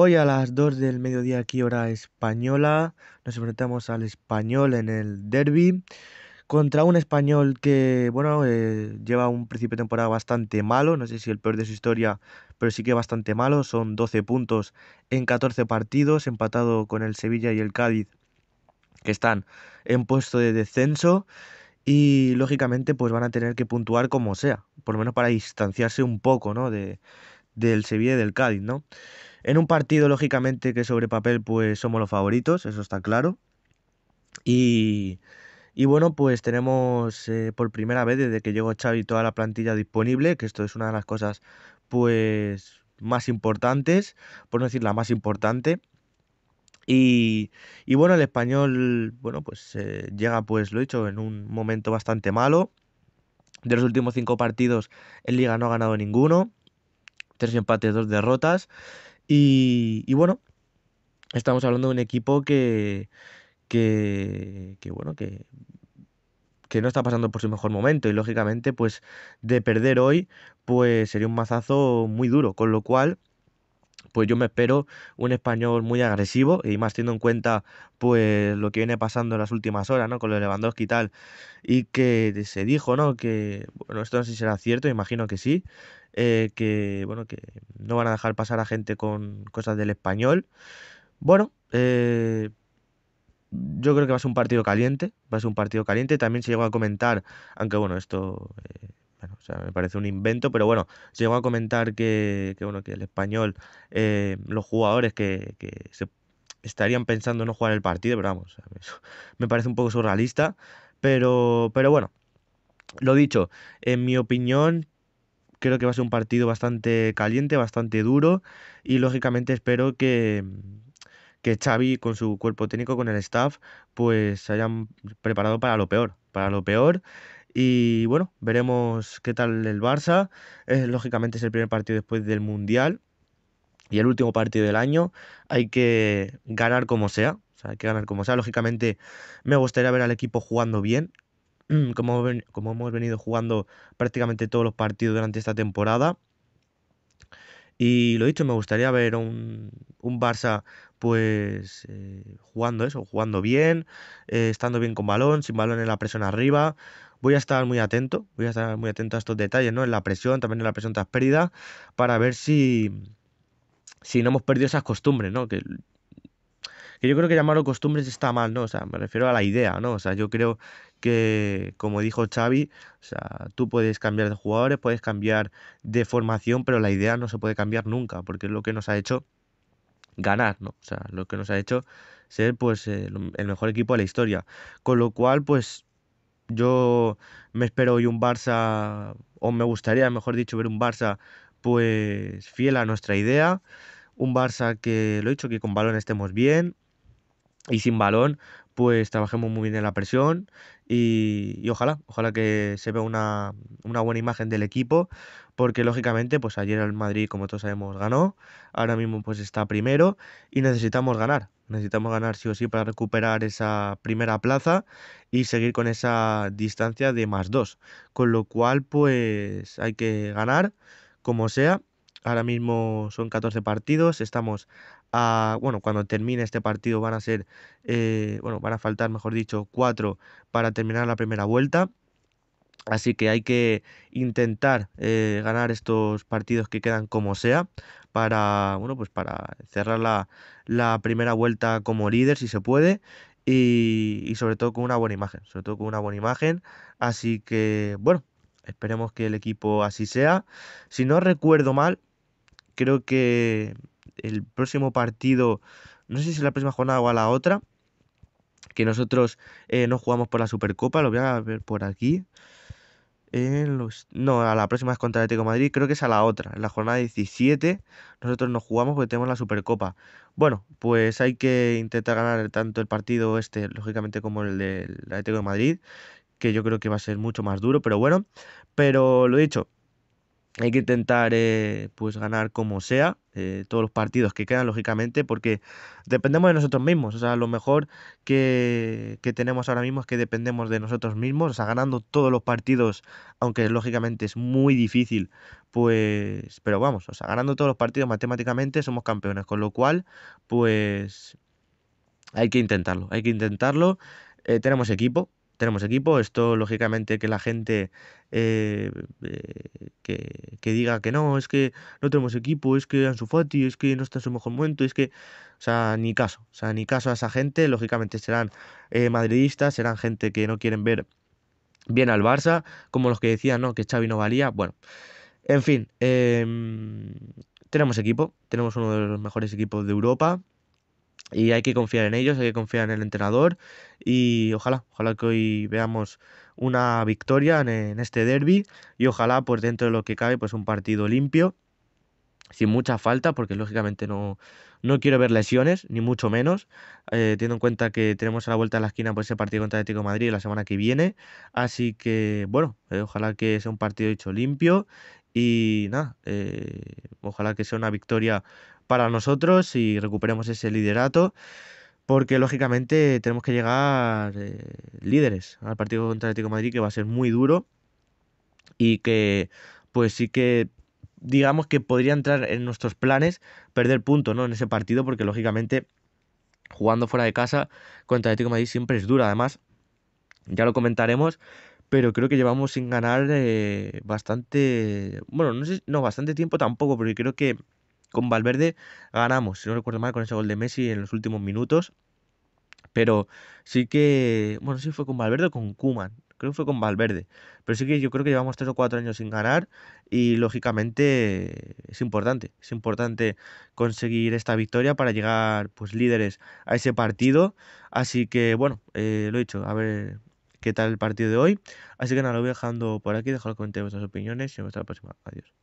Hoy a las 2 del mediodía aquí hora española nos enfrentamos al español en el derby contra un español que bueno eh, lleva un principio de temporada bastante malo, no sé si el peor de su historia, pero sí que bastante malo, son 12 puntos en 14 partidos, empatado con el Sevilla y el Cádiz que están en puesto de descenso y lógicamente pues van a tener que puntuar como sea, por lo menos para distanciarse un poco, ¿no? de del Sevilla y del Cádiz, ¿no? En un partido, lógicamente, que sobre papel pues somos los favoritos, eso está claro. Y, y bueno, pues tenemos eh, por primera vez desde que llegó Xavi toda la plantilla disponible, que esto es una de las cosas pues más importantes, por no decir la más importante. Y, y bueno, el español, bueno, pues eh, llega, pues lo he dicho, en un momento bastante malo. De los últimos cinco partidos en liga no ha ganado ninguno. Tres empates, dos derrotas. Y, y bueno, estamos hablando de un equipo que, que, que bueno, que que no está pasando por su mejor momento y lógicamente pues de perder hoy pues sería un mazazo muy duro, con lo cual pues yo me espero un español muy agresivo y más teniendo en cuenta pues lo que viene pasando en las últimas horas, ¿no? Con los Lewandowski y tal y que se dijo, ¿no? Que bueno, esto no si será cierto, imagino que sí, eh, que bueno, que no van a dejar pasar a gente con cosas del español. Bueno, eh, yo creo que va a ser un partido caliente, va a ser un partido caliente. También se llegó a comentar, aunque bueno, esto eh, sea, me parece un invento, pero bueno, llegó a comentar que, que bueno, que el español, eh, los jugadores que, estarían pensando en no jugar el partido, pero vamos, me parece un poco surrealista, pero, pero bueno, lo dicho, en mi opinión, creo que va a ser un partido bastante caliente, bastante duro, y lógicamente espero que, que Xavi con su cuerpo técnico, con el staff, pues se hayan preparado para lo peor, para lo peor y bueno, veremos qué tal el Barça. Eh, lógicamente es el primer partido después del Mundial y el último partido del año. Hay que ganar como sea. O sea, hay que ganar como sea. Lógicamente me gustaría ver al equipo jugando bien, como, como hemos venido jugando prácticamente todos los partidos durante esta temporada. Y lo dicho, me gustaría ver un, Barça pues eh, jugando eso, jugando bien, eh, estando bien con balón, sin balón en la presión arriba, voy a estar muy atento, voy a estar muy atento a estos detalles, ¿no? En la presión, también en la presión tras pérdida, para ver si, si no hemos perdido esas costumbres, ¿no? Que, que yo creo que llamarlo costumbres está mal, ¿no? O sea, me refiero a la idea, ¿no? O sea, yo creo que, como dijo Xavi, o sea, tú puedes cambiar de jugadores, puedes cambiar de formación, pero la idea no se puede cambiar nunca, porque es lo que nos ha hecho ganar, ¿no? O sea, lo que nos ha hecho ser, pues, el mejor equipo de la historia. Con lo cual, pues, yo me espero hoy un Barça, o me gustaría, mejor dicho, ver un Barça pues fiel a nuestra idea, un Barça que, lo he dicho, que con balón estemos bien y sin balón pues trabajemos muy bien en la presión y, ojalá, ojalá que se vea una, una, buena imagen del equipo, porque lógicamente, pues ayer el Madrid, como todos sabemos, ganó, ahora mismo pues está primero y necesitamos ganar, necesitamos ganar sí o sí para recuperar esa primera plaza y seguir con esa distancia de más dos, con lo cual pues hay que ganar como sea Ahora mismo son 14 partidos. Estamos a. Bueno, cuando termine este partido van a ser. Eh, bueno, van a faltar, mejor dicho, 4 para terminar la primera vuelta. Así que hay que intentar eh, ganar estos partidos que quedan como sea para, bueno, pues para cerrar la, la primera vuelta como líder si se puede y, y, sobre todo con una buena imagen, sobre todo con una buena imagen. Así que, bueno, esperemos que el equipo así sea. Si no recuerdo mal, creo que el próximo partido, no sé si es la próxima jornada o a la otra, que nosotros eh, no jugamos por la Supercopa, lo voy a ver por aquí. en eh, los, no, a la próxima es contra el Atlético de Madrid, creo que es a la otra, en la jornada 17. Nosotros no jugamos porque tenemos la Supercopa. Bueno, pues hay que intentar ganar tanto el partido este, lógicamente, como el del Atlético de Madrid, que yo creo que va a ser mucho más duro, pero bueno. Pero lo dicho, hay que intentar eh, pues ganar como sea eh, todos los partidos que quedan, lógicamente, porque dependemos de nosotros mismos. O sea, lo mejor que, tenemos ahora mismo es que dependemos de nosotros mismos. O sea, ganando todos los partidos, aunque lógicamente es muy difícil, pues. Pero vamos, o sea, ganando todos los partidos matemáticamente somos campeones. Con lo cual, pues. Hay que intentarlo, hay que intentarlo. Eh, tenemos equipo, tenemos equipo. Esto, lógicamente, que la gente eh, eh, que, diga que no, es que no tenemos equipo, es que Ansu Fati, es que no está en su mejor momento, es que, o sea, ni caso, o sea, ni caso a esa gente. Lógicamente serán eh, madridistas, serán gente que no quieren ver bien al Barça, como los que decían, no, que Xavi no valía. Bueno, en fin, em, tenemos equipo, tenemos uno de los mejores equipos de Europa y hay que confiar en ellos, hay que confiar en el entrenador y ojalá, ojalá que hoy veamos una victoria en, este derby y ojalá pues dentro de lo que cabe pues un partido limpio, sin mucha falta porque lógicamente no, no quiero ver lesiones, ni mucho menos, eh, teniendo en cuenta que tenemos a la vuelta de la esquina pues ese partido contra el de Madrid la semana que viene, así que bueno, eh, ojalá que sea un partido hecho limpio y nada, eh, ojalá que sea una victoria para nosotros y recuperemos ese liderato, porque lógicamente tenemos que llegar eh, líderes al partido contra Atlético Madrid, que va a ser muy duro y que pues sí que digamos que podría entrar en nuestros planes perder punto ¿no? en ese partido, porque lógicamente jugando fuera de casa contra Atlético de Madrid siempre es duro además ya lo comentaremos, pero creo que llevamos sin ganar eh, bastante, bueno, no sé, no bastante tiempo tampoco, porque creo que con Valverde ganamos, si no recuerdo mal, con ese gol de Messi en los últimos minutos. Pero sí que, bueno, sí fue con Valverde o con Kuman, creo que fue con Valverde. Pero sí que yo creo que llevamos 3 o 4 años sin ganar y lógicamente es importante, es importante conseguir esta victoria para llegar pues líderes a ese partido. Así que bueno, eh, lo he dicho, a ver qué tal el partido de hoy. Así que nada, lo voy dejando por aquí, dejad los comentarios vuestras opiniones y hasta la próxima. Adiós.